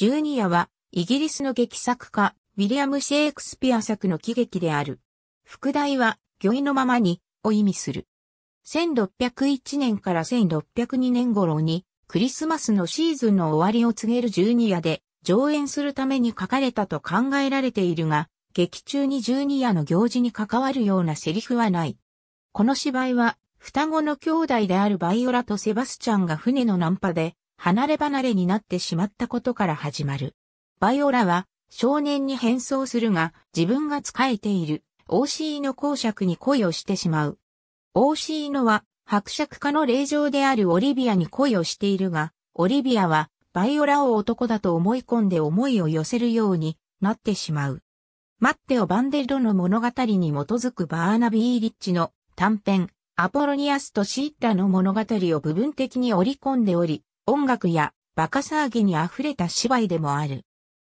ジュニアは、イギリスの劇作家、ウィリアム・シェイクスピア作の喜劇である。副題は、魚意のままに、を意味する。1601年から1602年頃に、クリスマスのシーズンの終わりを告げるジュニアで、上演するために書かれたと考えられているが、劇中にジュニアの行事に関わるようなセリフはない。この芝居は、双子の兄弟であるバイオラとセバスチャンが船のナンパで、離れ離れになってしまったことから始まる。バイオラは少年に変装するが自分が仕えている OC の公爵に恋をしてしまう。OC のは伯爵家の霊場であるオリビアに恋をしているが、オリビアはバイオラを男だと思い込んで思いを寄せるようになってしまう。マッテオ・バンデルドの物語に基づくバーナビー・リッチの短編、アポロニアスとシータの物語を部分的に織り込んでおり、音楽やバカ騒ぎに溢れた芝居でもある。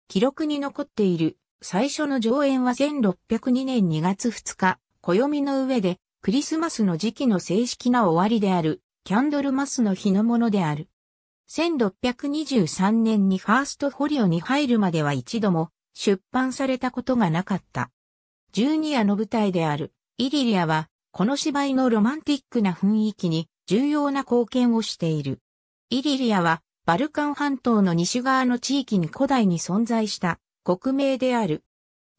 記録に残っている最初の上演は1602年2月2日、暦の上でクリスマスの時期の正式な終わりである、キャンドルマスの日のものである。1623年にファーストフォリオに入るまでは一度も出版されたことがなかった。12夜の舞台である、イリリアは、この芝居のロマンティックな雰囲気に重要な貢献をしている。イリリアは、バルカン半島の西側の地域に古代に存在した国名である。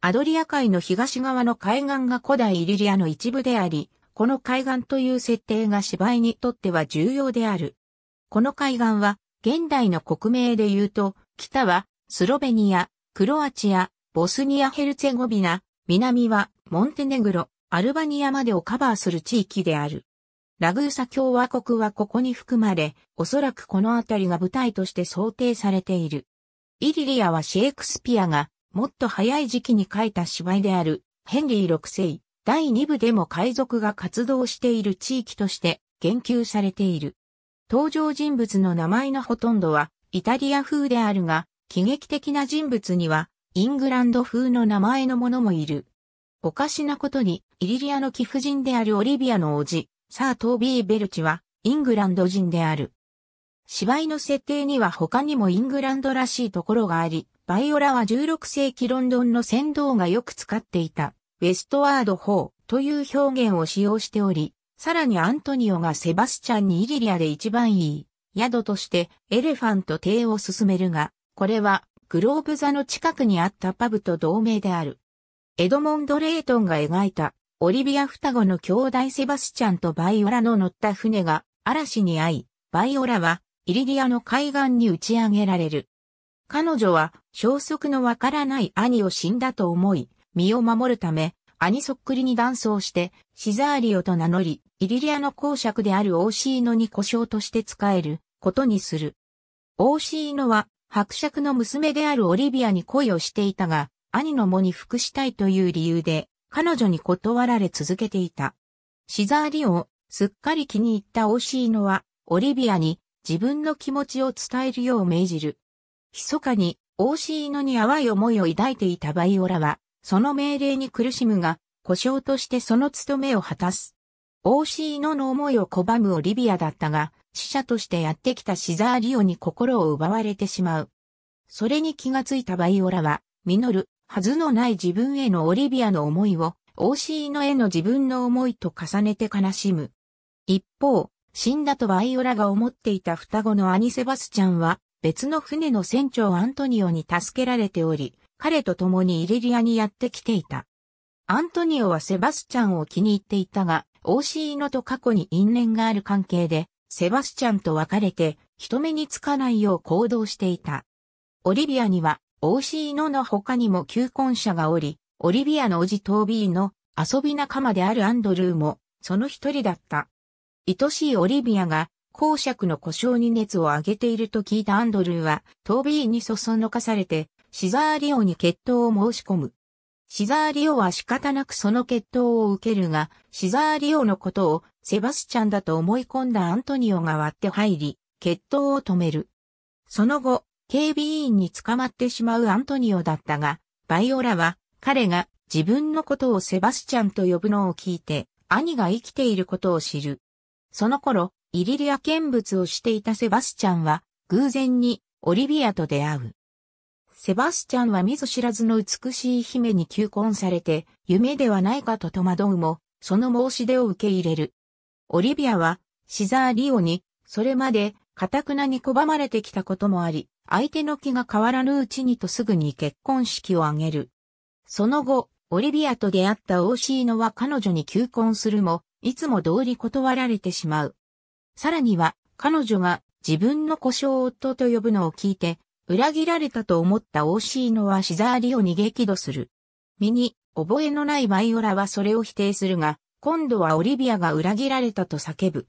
アドリア海の東側の海岸が古代イリリアの一部であり、この海岸という設定が芝居にとっては重要である。この海岸は、現代の国名で言うと、北はスロベニア、クロアチア、ボスニア・ヘルツェゴビナ、南はモンテネグロ、アルバニアまでをカバーする地域である。ラグーサ共和国はここに含まれ、おそらくこの辺りが舞台として想定されている。イリリアはシェイクスピアが、もっと早い時期に書いた芝居である、ヘンリー6世、第2部でも海賊が活動している地域として言及されている。登場人物の名前のほとんどはイタリア風であるが、喜劇的な人物にはイングランド風の名前のものもいる。おかしなことに、イリリアの貴婦人であるオリビアの叔父、サー・トービー・ベルチはイングランド人である。芝居の設定には他にもイングランドらしいところがあり、バイオラは16世紀ロンドンの先導がよく使っていた、ウェストワード法という表現を使用しており、さらにアントニオがセバスチャンにイリリアで一番いい宿としてエレファント邸を進めるが、これはグローブ座の近くにあったパブと同名である。エドモンド・レイトンが描いたオリビア双子の兄弟セバスチャンとバイオラの乗った船が嵐に遭い、バイオラはイリリアの海岸に打ち上げられる。彼女は消息のわからない兄を死んだと思い、身を守るため、兄そっくりに断層して、シザーリオと名乗り、イリリアの公爵であるオーシーノに故障として使えることにする。オーシーノは伯爵の娘であるオリビアに恋をしていたが、兄の喪に服したいという理由で、彼女に断られ続けていた。シザーリをすっかり気に入ったオシーノは、オリビアに自分の気持ちを伝えるよう命じる。密かに、オーシーノに淡い思いを抱いていたバイオラは、その命令に苦しむが、故障としてその務めを果たす。オーシーノの思いを拒むオリビアだったが、死者としてやってきたシザーリオに心を奪われてしまう。それに気がついたバイオラは、ミノル、はずのない自分へのオリビアの思いを、オーシーノへの自分の思いと重ねて悲しむ。一方、死んだとバイオラが思っていた双子の兄セバスチャンは、別の船の船長アントニオに助けられており、彼と共にイリリアにやってきていた。アントニオはセバスチャンを気に入っていたが、オーシーノと過去に因縁がある関係で、セバスチャンと別れて、人目につかないよう行動していた。オリビアには、大石のの他にも求婚者がおり、オリビアのおじトービーの遊び仲間であるアンドルーもその一人だった。愛しいオリビアが公爵の故障に熱を上げていると聞いたアンドルーはトービーにそそのかされてシザーリオに決闘を申し込む。シザーリオは仕方なくその決闘を受けるが、シザーリオのことをセバスチャンだと思い込んだアントニオが割って入り、決闘を止める。その後、警備員に捕まってしまうアントニオだったが、バイオラは彼が自分のことをセバスチャンと呼ぶのを聞いて、兄が生きていることを知る。その頃、イリリア見物をしていたセバスチャンは、偶然にオリビアと出会う。セバスチャンは見ず知らずの美しい姫に求婚されて、夢ではないかと戸惑うも、その申し出を受け入れる。オリビアは、シザーリオに、それまでたくなに拒まれてきたこともあり、相手の気が変わらぬうちにとすぐに結婚式を挙げる。その後、オリビアと出会ったオーシーノは彼女に求婚するも、いつも通り断られてしまう。さらには、彼女が自分の故障夫と呼ぶのを聞いて、裏切られたと思ったオーシーノはシザーリを逃げ気度する。身に、覚えのないバイオラはそれを否定するが、今度はオリビアが裏切られたと叫ぶ。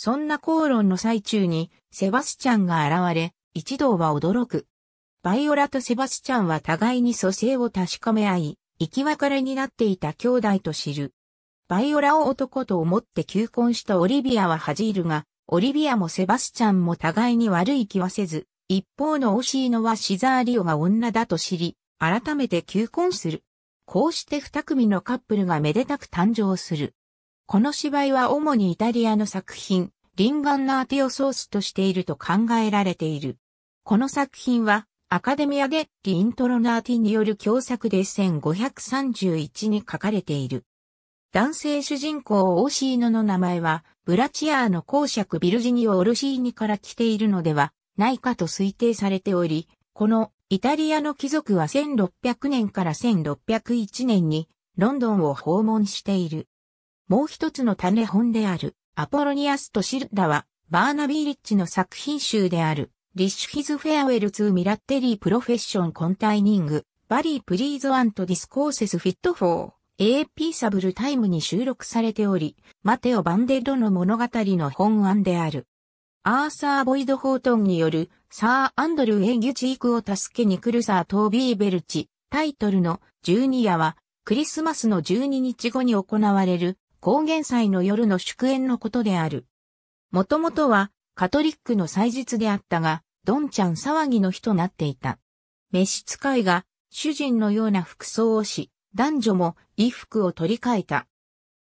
そんな口論の最中に、セバスチャンが現れ、一同は驚く。バイオラとセバスチャンは互いに蘇生を確かめ合い、生き別れになっていた兄弟と知る。バイオラを男と思って求婚したオリビアは恥じるが、オリビアもセバスチャンも互いに悪い気はせず、一方のオシーノはシザーリオが女だと知り、改めて求婚する。こうして二組のカップルがめでたく誕生する。この芝居は主にイタリアの作品、リンガンナーティをソースとしていると考えられている。この作品は、アカデミア・デッリ・イントロナーティによる共作で1531に書かれている。男性主人公オーシーノの名前は、ブラチアーの公爵ビルジニオ・オルシーニから来ているのではないかと推定されており、このイタリアの貴族は1600年から1601年にロンドンを訪問している。もう一つの種本である、アポロニアスとシルダは、バーナビー・リッチの作品集である、リッシュ・ヒズ・フェアウェル・ツー・ミラッテリー・プロフェッション・コンタイニング、バリー・プリーズ・アント・ディスコーセス・フィット・フォー、AP サブルタイムに収録されており、マテオ・バンデッドの物語の本案である。アーサー・ボイド・ホートンによる、サー・アンドル・エギュチークを助けに来るサー・トービー・ベルチ、タイトルの12夜は、クリスマスの12日後に行われる高原祭の夜の祝宴のことである。もともとは、カトリックの祭日であったが、どんちゃん騒ぎの日となっていた。召使いが、主人のような服装をし、男女も衣服を取り替えた。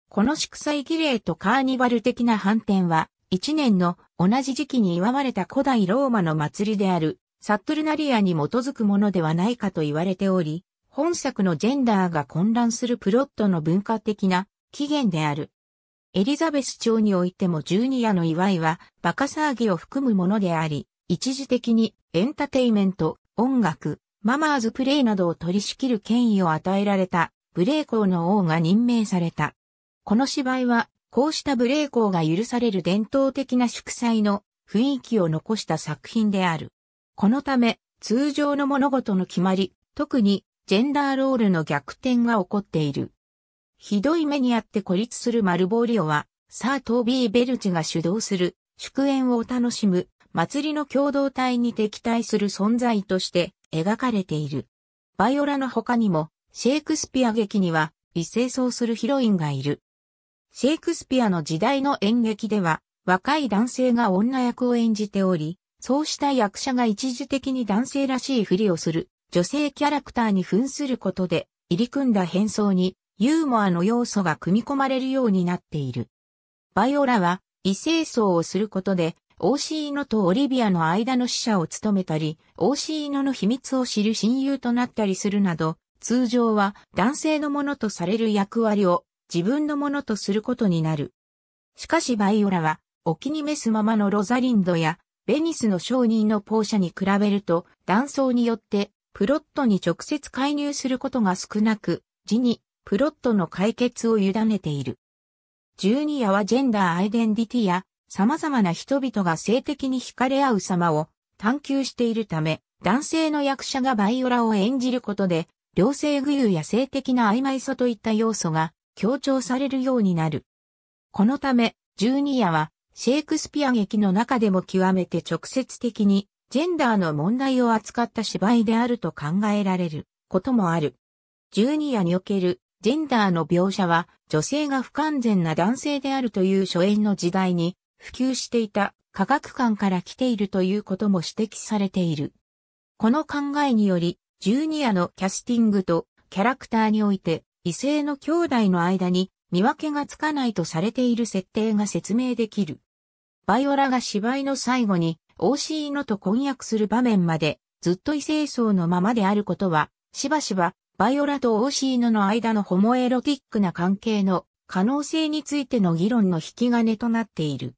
この祝祭儀礼とカーニバル的な反転は、一年の同じ時期に祝われた古代ローマの祭りである、サットルナリアに基づくものではないかと言われており、本作のジェンダーが混乱するプロットの文化的な起源である。エリザベス朝においても十二夜の祝いはバカ騒ぎを含むものであり、一時的にエンタテイメント、音楽、ママーズプレイなどを取り仕切る権威を与えられたブレーコーの王が任命された。この芝居は、こうしたブレーコーが許される伝統的な祝祭の雰囲気を残した作品である。このため、通常の物事の決まり、特にジェンダーロールの逆転が起こっている。ひどい目にあって孤立するマルボーリオは、サートービー・ベルチが主導する、祝宴を楽しむ、祭りの共同体に敵対する存在として描かれている。バイオラの他にも、シェイクスピア劇には、一斉走するヒロインがいる。シェイクスピアの時代の演劇では、若い男性が女役を演じており、そうした役者が一時的に男性らしいふりをする、女性キャラクターに扮することで、入り組んだ変装にユーモアの要素が組み込まれるようになっている。バイオラは異性層をすることで、オーシーノとオリビアの間の使者を務めたり、オーシーノの秘密を知る親友となったりするなど、通常は男性のものとされる役割を自分のものとすることになる。しかしバイオラは、お気に召すままのロザリンドや、ベニスの商人のポーシャに比べると、断層によって、プロットに直接介入することが少なく、字にプロットの解決を委ねている。12夜はジェンダーアイデンティティや様々な人々が性的に惹かれ合う様を探求しているため、男性の役者がバイオラを演じることで、両性具有や性的な曖昧さといった要素が強調されるようになる。このため、12夜はシェイクスピア劇の中でも極めて直接的にジェンダーの問題を扱った芝居であると考えられることもある。12夜におけるジェンダーの描写は女性が不完全な男性であるという初演の時代に普及していた科学観から来ているということも指摘されている。この考えにより、ジュニアのキャスティングとキャラクターにおいて異性の兄弟の間に見分けがつかないとされている設定が説明できる。バイオラが芝居の最後に OC のと婚約する場面までずっと異性層のままであることはしばしばバイオラとオーシーヌの間のホモエロティックな関係の可能性についての議論の引き金となっている。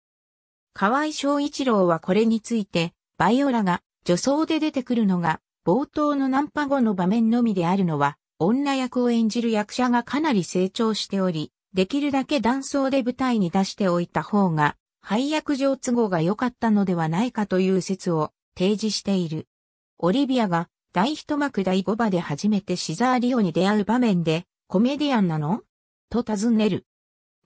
河合昭一郎はこれについて、バイオラが女装で出てくるのが冒頭のナンパ後の場面のみであるのは、女役を演じる役者がかなり成長しており、できるだけ断層で舞台に出しておいた方が、配役上都合が良かったのではないかという説を提示している。オリビアが第一幕第5話で初めてシザーリオに出会う場面で、コメディアンなのと尋ねる。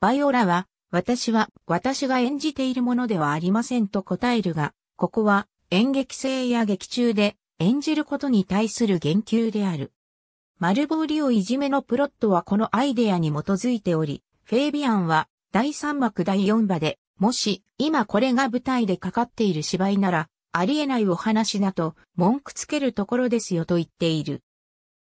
バイオラは、私は、私が演じているものではありませんと答えるが、ここは、演劇性や劇中で、演じることに対する言及である。マルボーリオいじめのプロットはこのアイデアに基づいており、フェイビアンは、第3幕第4話で、もし、今これが舞台でかかっている芝居なら、ありえないお話だと文句つけるところですよと言っている。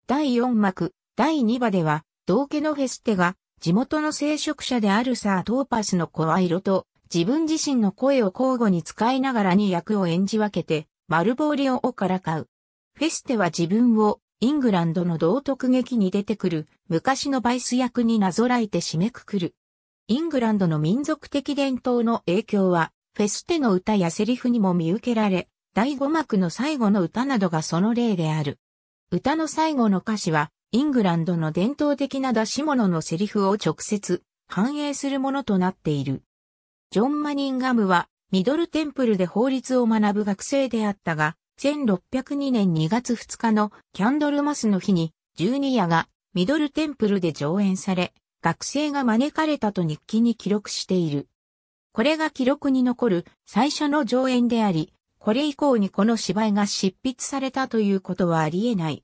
第4幕、第2話では、道家のフェステが地元の聖職者であるサー・トーパスの声色と自分自身の声を交互に使いながらに役を演じ分けて丸ボーリをからかう。フェステは自分をイングランドの道徳劇に出てくる昔のバイス役になぞらえて締めくくる。イングランドの民族的伝統の影響はフェステの歌やセリフにも見受けられ、第5幕の最後の歌などがその例である。歌の最後の歌詞は、イングランドの伝統的な出し物のセリフを直接反映するものとなっている。ジョン・マニンガムは、ミドルテンプルで法律を学ぶ学生であったが、1602年2月2日のキャンドルマスの日に、12夜がミドルテンプルで上演され、学生が招かれたと日記に記録している。これが記録に残る最初の上演であり、これ以降にこの芝居が執筆されたということはありえない。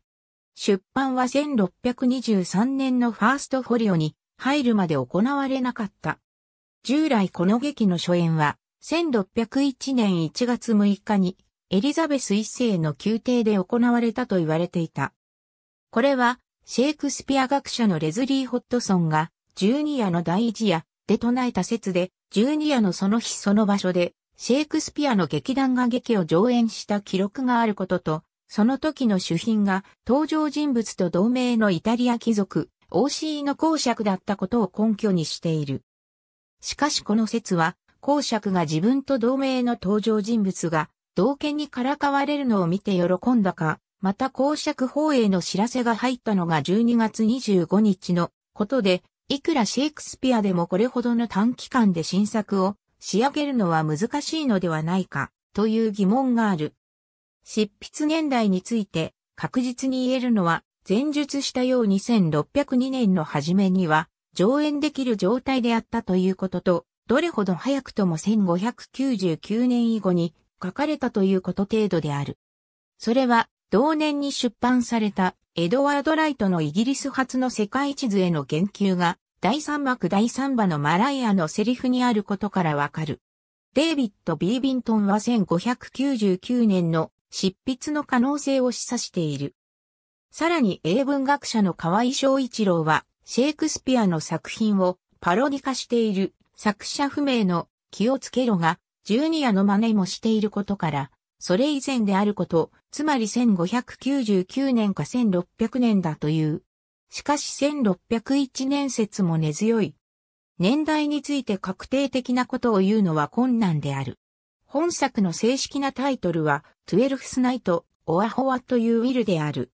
出版は1623年のファーストフォリオに入るまで行われなかった。従来この劇の初演は、1601年1月6日にエリザベス一世の宮廷で行われたと言われていた。これは、シェイクスピア学者のレズリー・ホットソンが、12夜の大事夜で唱えた説で、12夜のその日その場所で、シェイクスピアの劇団が劇を上演した記録があることと、その時の主賓が登場人物と同盟のイタリア貴族、OC の公爵だったことを根拠にしている。しかしこの説は、公爵が自分と同盟の登場人物が、同家にからかわれるのを見て喜んだか、また公爵法への知らせが入ったのが12月25日のことで、いくらシェイクスピアでもこれほどの短期間で新作を仕上げるのは難しいのではないかという疑問がある。執筆年代について確実に言えるのは前述したように1602年の初めには上演できる状態であったということと、どれほど早くとも1599年以後に書かれたということ程度である。それは同年に出版されたエドワード・ライトのイギリス初の世界地図への言及が、第3幕第3話のマライアのセリフにあることからわかる。デイビッド・ビービントンは1599年の執筆の可能性を示唆している。さらに英文学者の河合昭一郎は、シェイクスピアの作品をパロディ化している作者不明の気をつけろが、ジュニアの真似もしていることから、それ以前であること、つまり1599年か1600年だという。しかし1601年説も根強い。年代について確定的なことを言うのは困難である。本作の正式なタイトルは、トゥエルフスナイト、オアホワというウィルである。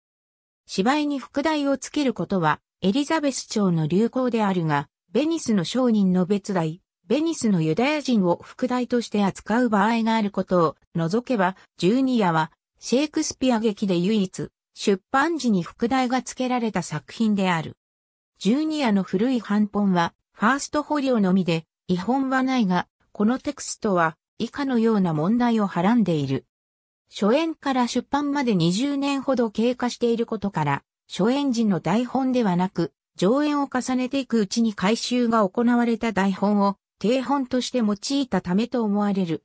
芝居に副題をつけることは、エリザベス朝の流行であるが、ベニスの商人の別題、ベニスのユダヤ人を副題として扱う場合があることを除けば、12夜はシェイクスピア劇で唯一、出版時に副題が付けられた作品である。ジュニアの古い版本は、ファースト捕虜のみで、違本はないが、このテクストは、以下のような問題をはらんでいる。初演から出版まで20年ほど経過していることから、初演時の台本ではなく、上演を重ねていくうちに改修が行われた台本を定本として用いたためと思われる。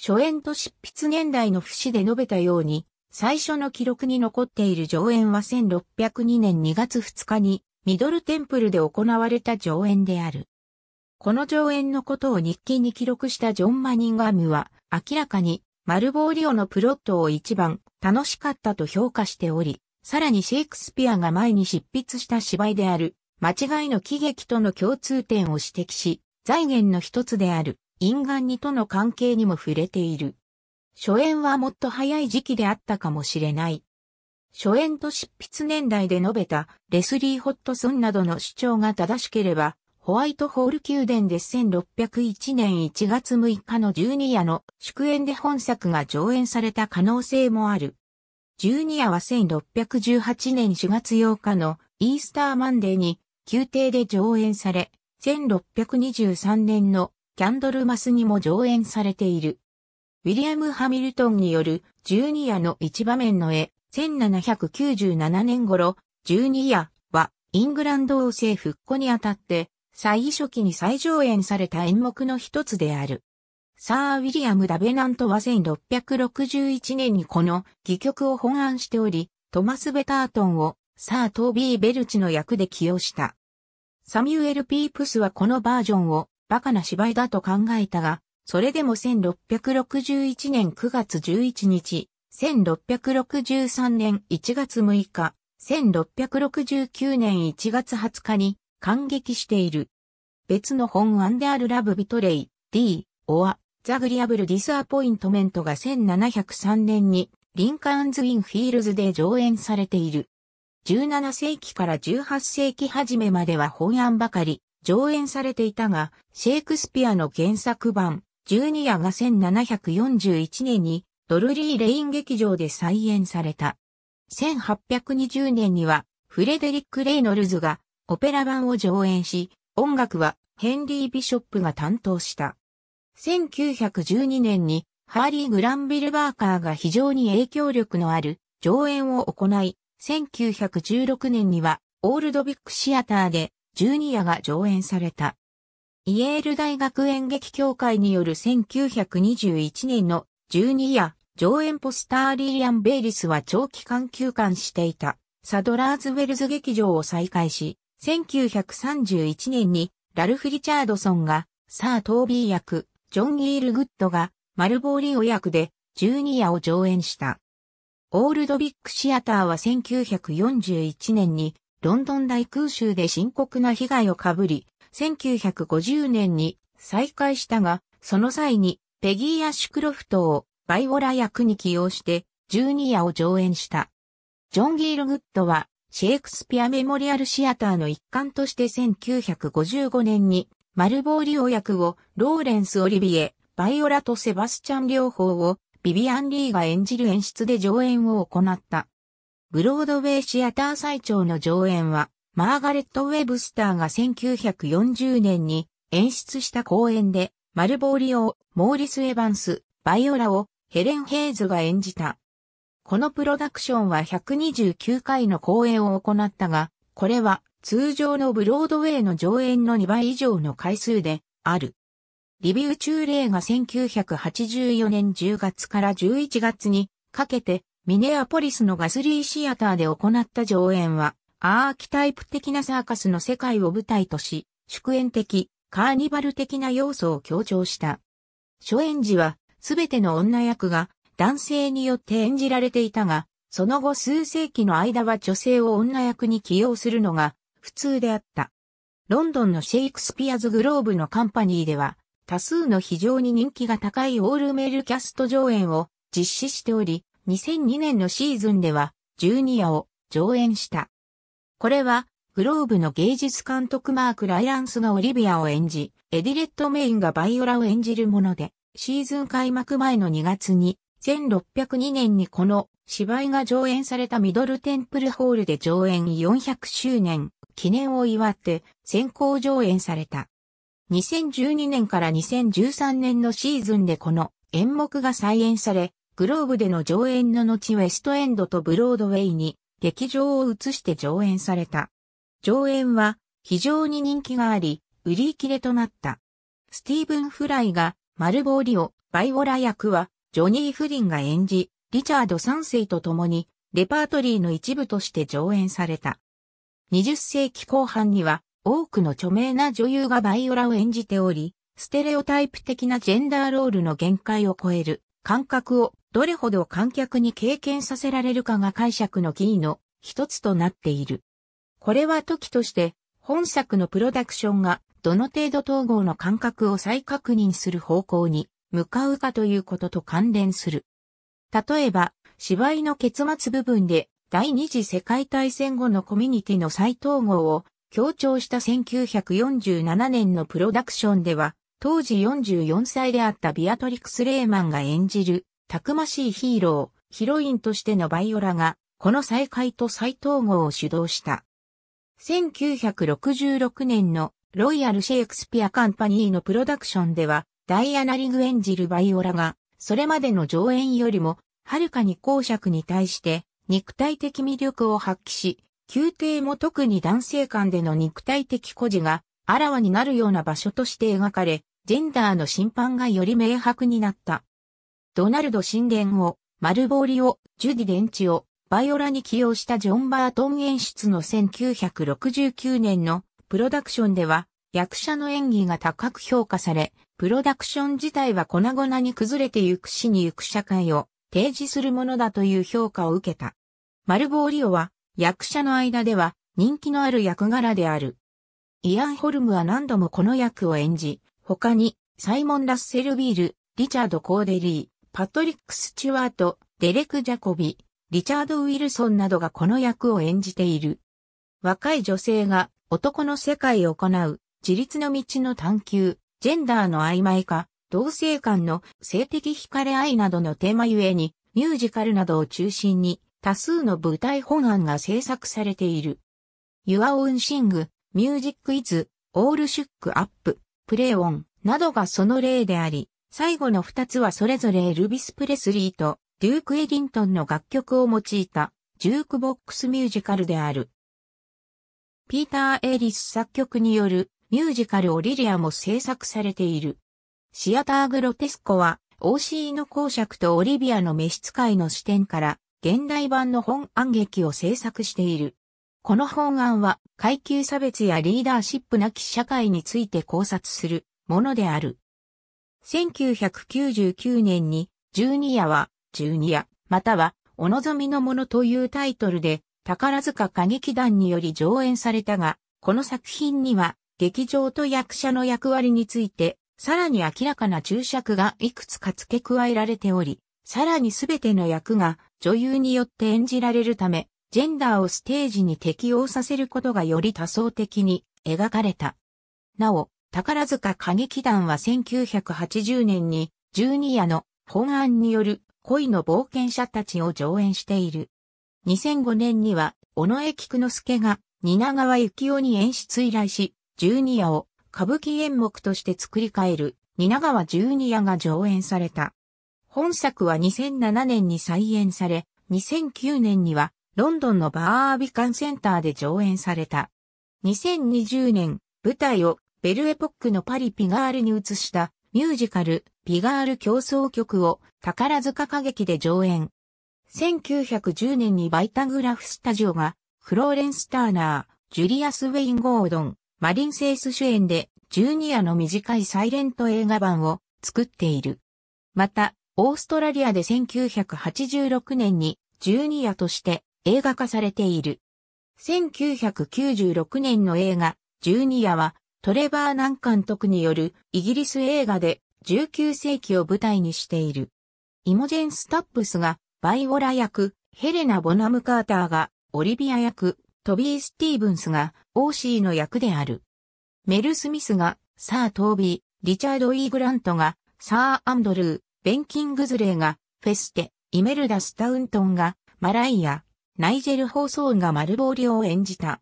初演と執筆年代の節で述べたように、最初の記録に残っている上演は1602年2月2日にミドルテンプルで行われた上演である。この上演のことを日記に記録したジョン・マニンガムは明らかにマルボーリオのプロットを一番楽しかったと評価しており、さらにシェイクスピアが前に執筆した芝居である間違いの喜劇との共通点を指摘し、財源の一つである因果にとの関係にも触れている。初演はもっと早い時期であったかもしれない。初演と執筆年代で述べたレスリー・ホットソンなどの主張が正しければ、ホワイトホール宮殿で1601年1月6日の12夜の祝宴で本作が上演された可能性もある。12夜は1618年4月8日のイースターマンデーに宮廷で上演され、1623年のキャンドルマスにも上演されている。ウィリアム・ハミルトンによる12夜の一場面の絵、1797年頃、12夜はイングランド王政復古にあたって、最初期に再上演された演目の一つである。サー・ウィリアム・ダベナントは1661年にこの戯曲を本案しており、トマス・ベタートンをサー・トービー・ベルチの役で起用した。サミュエル・ピープスはこのバージョンをバカな芝居だと考えたが、それでも1661年9月11日、1663年1月6日、1669年1月20日に感激している。別の本案であるラブ・ビトレイ、D、オア、ザグリアブル・ディス・アポイントメントが1703年にリンカーンズ・イン・フィールズで上演されている。17世紀から18世紀初めまでは本案ばかり、上演されていたが、シェイクスピアの原作版、12夜が1741年にドルリー・レイン劇場で再演された。1820年にはフレデリック・レイノルズがオペラ版を上演し、音楽はヘンリー・ビショップが担当した。1912年にハーリー・グランビル・バーカーが非常に影響力のある上演を行い、1916年にはオールドビックシアターで12夜が上演された。イエール大学演劇協会による1921年の12夜上演ポスターリーアン・ベイリスは長期間休館していたサドラーズウェルズ劇場を再開し、1931年にラルフ・リチャードソンがサー・トービー役、ジョン・イール・グッドがマルボーリオ役で12夜を上演した。オールドビッグシアターは1941年にロンドン大空襲で深刻な被害をかぶり、1950年に再開したが、その際にペギー・アッシュクロフトをバイオラ役に起用して12夜を上演した。ジョン・ギール・グッドはシェイクスピア・メモリアル・シアターの一環として1955年にマルボー・リオ役をローレンス・オリビエ、バイオラとセバスチャン両方をビビアン・リーが演じる演出で上演を行った。ブロードウェイシアター最長の上演は、マーガレット・ウェブスターが1940年に演出した公演で、マルボーリオ、モーリス・エヴァンス、バイオラをヘレン・ヘイズが演じた。このプロダクションは129回の公演を行ったが、これは通常のブロードウェイの上演の2倍以上の回数である。リビュー中例が1984年10月から11月にかけてミネアポリスのガスリーシアターで行った上演は、アーキタイプ的なサーカスの世界を舞台とし、祝宴的、カーニバル的な要素を強調した。初演時は、すべての女役が男性によって演じられていたが、その後数世紀の間は女性を女役に起用するのが普通であった。ロンドンのシェイクスピアズグローブのカンパニーでは、多数の非常に人気が高いオールメールキャスト上演を実施しており、2002年のシーズンでは、ジュニアを上演した。これは、グローブの芸術監督マーク・ライランスがオリビアを演じ、エディレット・メインがバイオラを演じるもので、シーズン開幕前の2月に、1602年にこの芝居が上演されたミドルテンプルホールで上演400周年記念を祝って先行上演された。2012年から2013年のシーズンでこの演目が再演され、グローブでの上演の後ウェストエンドとブロードウェイに劇場を移して上演された。上演は非常に人気があり、売り切れとなった。スティーブン・フライがマルボーリオ、バイオラ役はジョニー・フリンが演じ、リチャード3世と共にレパートリーの一部として上演された。20世紀後半には多くの著名な女優がバイオラを演じており、ステレオタイプ的なジェンダーロールの限界を超える感覚をどれほど観客に経験させられるかが解釈のキーの一つとなっている。これは時として本作のプロダクションがどの程度統合の感覚を再確認する方向に向かうかということと関連する。例えば、芝居の結末部分で第二次世界大戦後のコミュニティの再統合を強調した1947年のプロダクションでは、当時44歳であったビアトリクス・レーマンが演じる、たくましいヒーロー、ヒロインとしてのバイオラが、この再会と再統合を主導した。1966年のロイヤル・シェイクスピア・カンパニーのプロダクションでは、ダイアナ・リグ演じるバイオラが、それまでの上演よりも、はるかに公爵に対して、肉体的魅力を発揮し、宮廷も特に男性間での肉体的孤児が、あらわになるような場所として描かれ、ジェンダーの審判がより明白になった。ドナルド・神殿を、マルボーリを、ジュディ・デンチを、バイオラに起用したジョン・バートン演出の1969年のプロダクションでは、役者の演技が高く評価され、プロダクション自体は粉々に崩れてゆく死にゆく社会を提示するものだという評価を受けた。マルボーリオは役者の間では人気のある役柄である。イアン・ホルムは何度もこの役を演じ、他に、サイモン・ラッセル・ビール、リチャード・コーデリー、パトリック・スチュワート、デレク・ジャコビ、リチャード・ウィルソンなどがこの役を演じている。若い女性が男の世界を行う、自立の道の探求、ジェンダーの曖昧化、同性間の性的惹かれ合いなどのテーマゆえに、ミュージカルなどを中心に多数の舞台本案が制作されている。Your Own Sing, Music is All Shook Up プレーオンなどがその例であり、最後の二つはそれぞれエルビス・プレスリーとデューク・エディントンの楽曲を用いたジュークボックスミュージカルである。ピーター・エリス作曲によるミュージカルオリリアも制作されている。シアター・グロテスコは OC の公爵とオリビアの召使いの視点から現代版の本案劇を制作している。この本案は階級差別やリーダーシップなき社会について考察するものである。1999年に十二夜は十二夜またはお望みのものというタイトルで宝塚歌劇団により上演されたが、この作品には劇場と役者の役割についてさらに明らかな注釈がいくつか付け加えられており、さらにすべての役が女優によって演じられるため、ジェンダーをステージに適応させることがより多層的に描かれた。なお、宝塚歌劇団は1980年に12夜の本案による恋の冒険者たちを上演している。2005年には、尾上菊之助が蜷川幸雄に演出依頼し、12夜を歌舞伎演目として作り変える蜷川12夜が上演された。本作は2007年に再演され、2009年にはロンドンのバービカンセンターで上演された。2020年、舞台をベルエポックのパリピガールに移したミュージカルピガール競争曲を宝塚歌劇で上演。1910年にバイタグラフスタジオがフローレンス・ターナー、ジュリアス・ウェイン・ゴードン、マリン・セイス主演でジュニアの短いサイレント映画版を作っている。また、オーストラリアで1986年にジュニアとして映画化されている。1996年の映画、ジュニアは、トレバー・ナン監督によるイギリス映画で19世紀を舞台にしている。イモジェン・スタップスがバイオラ役、ヘレナ・ボナム・カーターがオリビア役、トビー・スティーブンスがオーシーの役である。メル・スミスがサー・トービー、リチャード・イー・グラントがサー・アンドルー、ベンキングズレーがフェステ、イメルダ・スタウントンがマライア、ナイジェルーソーンが丸ボーリを演じた。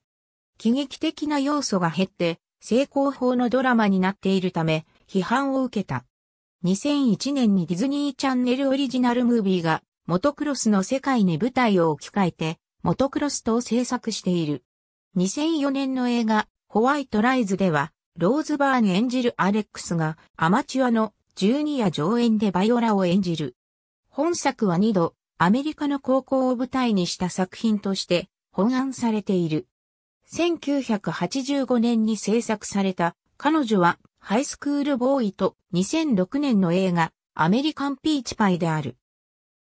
喜劇的な要素が減って、成功法のドラマになっているため、批判を受けた。2001年にディズニーチャンネルオリジナルムービーが、モトクロスの世界に舞台を置き換えて、モトクロスと制作している。2004年の映画、ホワイトライズでは、ローズバーン演じるアレックスがアマチュアのジュニア上演でバイオラを演じる。本作は2度アメリカの高校を舞台にした作品として本案されている。1985年に制作された彼女はハイスクールボーイと2006年の映画アメリカンピーチパイである。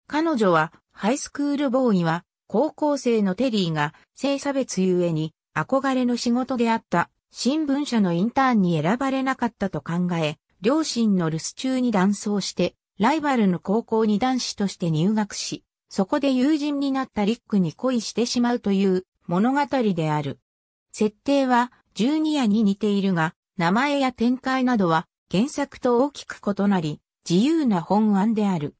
彼女はハイスクールボーイは高校生のテリーが性差別ゆえに憧れの仕事であった新聞社のインターンに選ばれなかったと考え、両親の留守中に断層してライバルの高校に男子として入学し、そこで友人になったリックに恋してしまうという物語である。設定はジュニアに似ているが、名前や展開などは原作と大きく異なり、自由な本案である。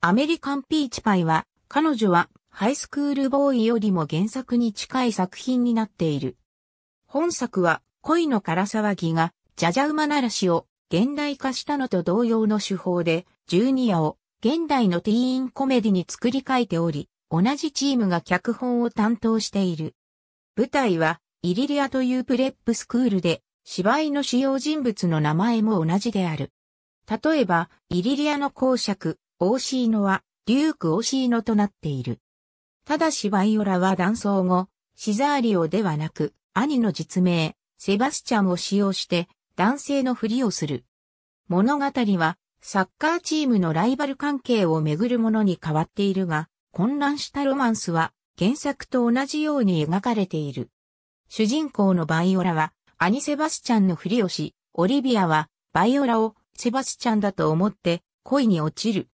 アメリカンピーチパイは、彼女はハイスクールボーイよりも原作に近い作品になっている。本作は恋のから騒ぎが、ャジャウ馬ならしを現代化したのと同様の手法で、ジュニアを現代のティーンコメディに作り変えており、同じチームが脚本を担当している。舞台は、イリリアというプレップスクールで、芝居の主要人物の名前も同じである。例えば、イリリアの公爵、オーシーノは、デューク・オーシーノとなっている。ただしバイオラは断層後、シザーリオではなく、兄の実名、セバスチャンを使用して、男性のふりをする。物語は、サッカーチームのライバル関係をめぐるものに変わっているが、混乱したロマンスは原作と同じように描かれている。主人公のバイオラは、アニ・セバスチャンのふりをし、オリビアは、バイオラをセバスチャンだと思って恋に落ちる。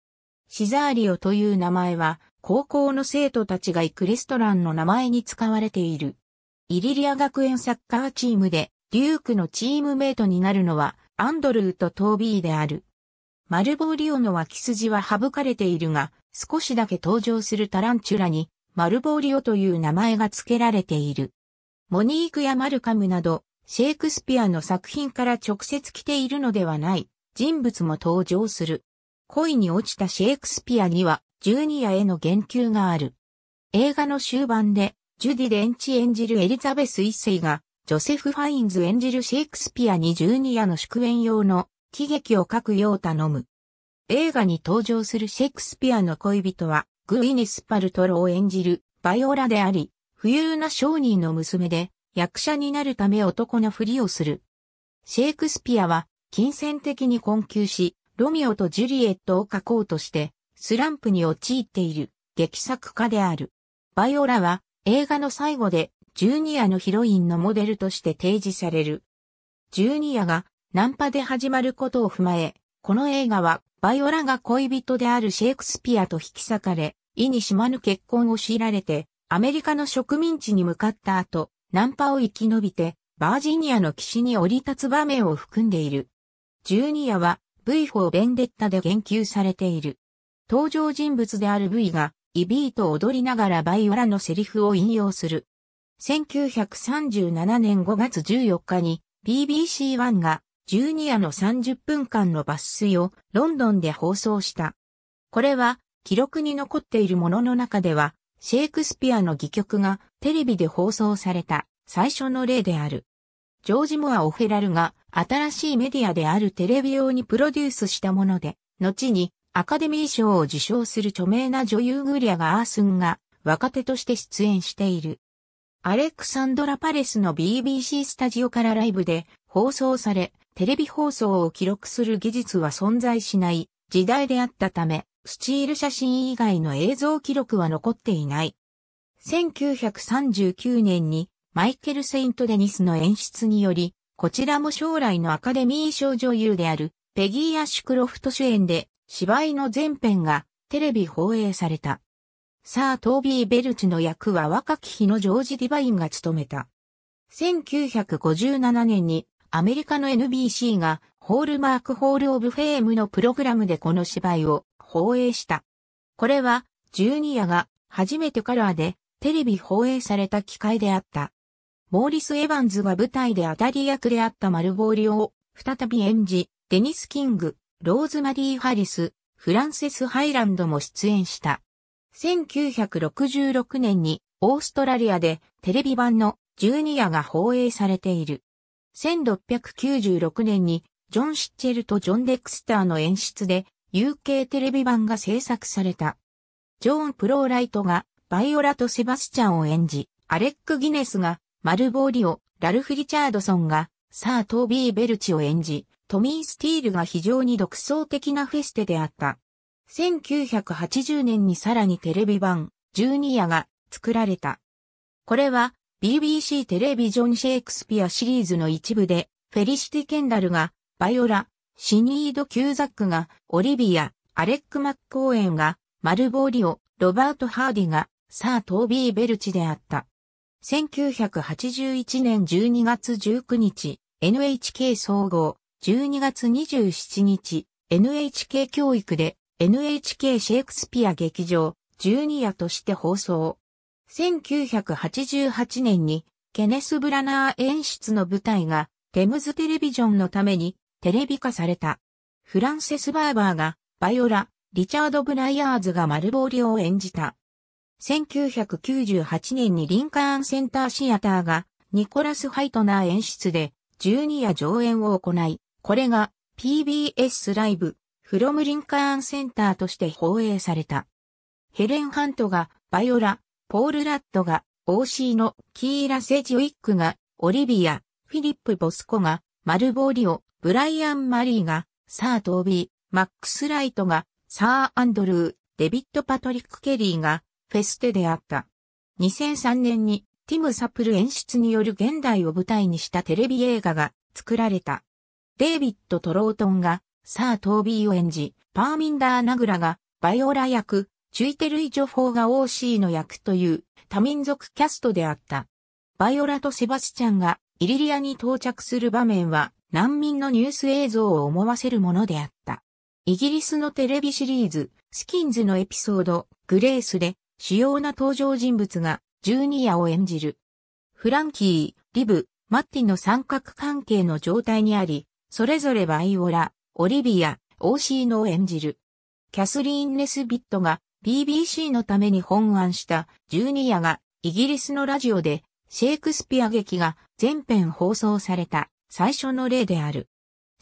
シザーリオという名前は、高校の生徒たちが行くレストランの名前に使われている。イリリア学園サッカーチームで、デュークのチームメイトになるのは、アンドルーとトービーである。マルボーリオの脇筋は省かれているが、少しだけ登場するタランチュラに、マルボーリオという名前が付けられている。モニークやマルカムなど、シェイクスピアの作品から直接来ているのではない人物も登場する。恋に落ちたシェイクスピアには、ジュニアへの言及がある。映画の終盤で、ジュディ・デンチ演じるエリザベス一世が、ジョセフ・ファインズ演じるシェイクスピアにジュニアの祝宴用の喜劇を書くよう頼む。映画に登場するシェイクスピアの恋人は、グイネス・パルトロを演じる、バイオラであり、富裕な商人の娘で、役者になるため男のふりをする。シェイクスピアは、金銭的に困窮し、ロミオとジュリエットを書こうとして、スランプに陥っている、劇作家である。バイオラは、映画の最後で、ジュニアのヒロインのモデルとして提示される。ジュニアがナンパで始まることを踏まえ、この映画は、バイオラが恋人であるシェイクスピアと引き裂かれ、意にしまぬ結婚を強いられて、アメリカの植民地に向かった後、ナンパを生き延びて、バージニアの岸に降り立つ場面を含んでいる。12夜は V4 ベンデッタで言及されている。登場人物である V が、イビーと踊りながらバイオラのセリフを引用する。1937年5月14日に BBC1 が12夜の30分間の抜粋をロンドンで放送した。これは記録に残っているものの中では、シェイクスピアの戯曲がテレビで放送された最初の例である。ジョージ・モア・オフェラルが新しいメディアであるテレビ用にプロデュースしたもので、後にアカデミー賞を受賞する著名な女優グリアガースンが若手として出演している。アレクサンドラ・パレスの BBC スタジオからライブで放送され、テレビ放送を記録する技術は存在しない時代であったため、スチール写真以外の映像記録は残っていない。1939年にマイケル・セイント・デニスの演出により、こちらも将来のアカデミー賞女優であるペギー・アッシュクロフト主演で芝居の全編がテレビ放映された。サー・トービー・ベルチの役は若き日のジョージ・ディバインが務めた。1957年にアメリカの NBC がホールマークホールオブフェームのプログラムでこの芝居を放映した。これはジュニアが初めてカラーでテレビ放映された機会であった。モーリス・エヴァンズは舞台で当たり役であったマルボーリオを再び演じ、デニス・キング、ローズマリー・ハリス、フランセス・ハイランドも出演した。1966年にオーストラリアでテレビ版のジュニアが放映されている。1696年にジョン・シッチェルとジョン・デクスターの演出で UK テレビ版が制作された。ジョーン・プローライトがバイオラとセバスチャンを演じ、アレック・ギネスがマルボーリオ、ラルフ・リチャードソンがサー・トービー・ベルチを演じ、トミー・スティールが非常に独創的なフェステであった。1980年にさらにテレビ版12夜が作られた。これは BBC テレビジョン・シェイクスピアシリーズの一部で、フェリシティ・ケンダルが、バイオラ、シニード・キューザックが、オリビア、アレック・マッコーエンが、マルボーリオ、ロバート・ハーディが、サー・トービー・ベルチであった。1981年12月19日、NHK 総合、12月27日、NHK 教育で、NHK シェイクスピア劇場、12夜として放送。1988年にケネス・ブラナー演出の舞台がテムズテレビジョンのためにテレビ化された。フランセス・バーバーがバイオラ、リチャード・ブライアーズが丸ボーリを演じた。1998年にリンカーンセンターシアターがニコラス・ハイトナー演出で12夜上演を行い、これが PBS ライブ、フロムリンカーンセンターとして放映された。ヘレン・ハントがバイオラ、ポール・ラッドが、OC のキーラ・セジウィックが、オリビア、フィリップ・ボスコが、マルボーリオ、ブライアン・マリーが、サー・トービー、マックス・ライトが、サー・アンドルー、デビット・パトリック・ケリーが、フェステであった。2003年に、ティム・サプル演出による現代を舞台にしたテレビ映画が作られた。デイビッド・トロートンが、サー・トービーを演じ、パーミンダー・ナグラが、バイオラ役、チュイテルイジョフォーが OC の役という多民族キャストであった。バイオラとセバスチャンがイリリアに到着する場面は難民のニュース映像を思わせるものであった。イギリスのテレビシリーズ、スキンズのエピソード、グレースで主要な登場人物がジュニアを演じる。フランキー、リブ、マッティの三角関係の状態にあり、それぞれバイオラ、オリビア、OC のを演じる。キャスリーン・ネスビットが BBC のために本案した12夜がイギリスのラジオでシェイクスピア劇が全編放送された最初の例である。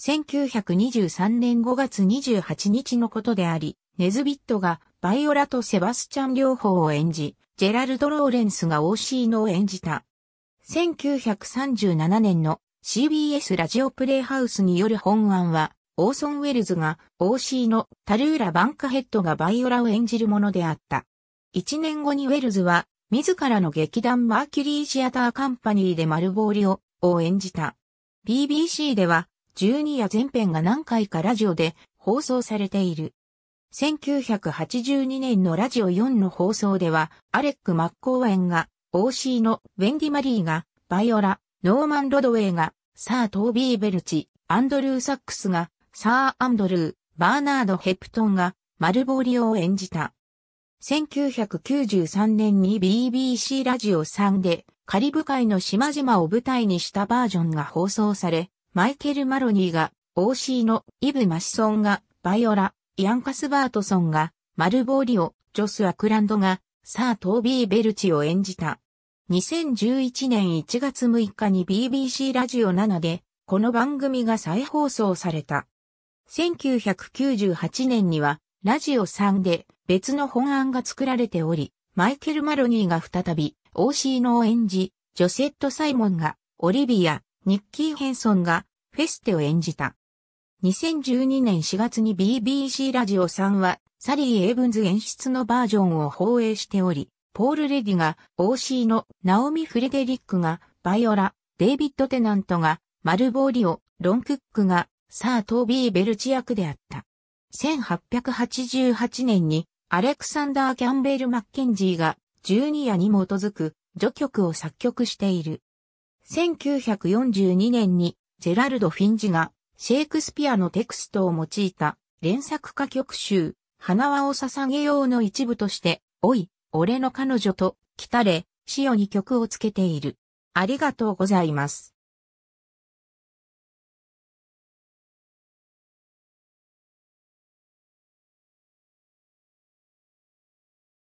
1923年5月28日のことであり、ネズビットがバイオラとセバスチャン両方を演じ、ジェラルド・ローレンスが OC のを演じた。1937年の CBS ラジオプレイハウスによる本案はオーソン・ウェルズが OC のタルーラ・バンカヘッドがバイオラを演じるものであった。一年後にウェルズは自らの劇団マーキュリーシアターカンパニーでマルボーリオを演じた。BBC では12夜前編が何回かラジオで放送されている。1982年のラジオ4の放送では、アレック・マッコーエンが、OC のウェンディ・マリーが、バイオラ、ノーマン・ロドウェイが、サー・トービー・ベルチ、アンドルー・サックスが、サー・アンドルー、バーナード・ヘプトンがマルボリオを演じた。1993年に BBC ラジオ3でカリブ海の島々を舞台にしたバージョンが放送され、マイケル・マロニーが OC のイブ・マシソンがバイオラ、イアンカスバートソンがマルボリオ、ジョス・アクランドがサー・トービー・ベルチを演じた。2011年1月6日に BBC ラジオ7でこの番組が再放送された。1998年には、ラジオ3で別の本案が作られており、マイケル・マロニーが再び、OC のを演じ、ジョセット・サイモンが、オリビア、ニッキー・ヘンソンが、フェステを演じた。2012年4月に BBC ラジオ3は、サリー・エイブンズ演出のバージョンを放映しており、ポール・レディが OC のナオミ・フレデリックがバイオラ、デイビッド・テナントがマルボーリオ、ロン・クックがサー・トービー・ベルチ役であった。1888年にアレクサンダー・キャンベル・マッケンジーが12夜に基づく序曲を作曲している。1942年にジェラルド・フィンジがシェイクスピアのテクストを用いた連作歌曲集、花輪を捧げようの一部として、おい、俺の彼女と、来たれ、死をに曲をつけている。ありがとうございます。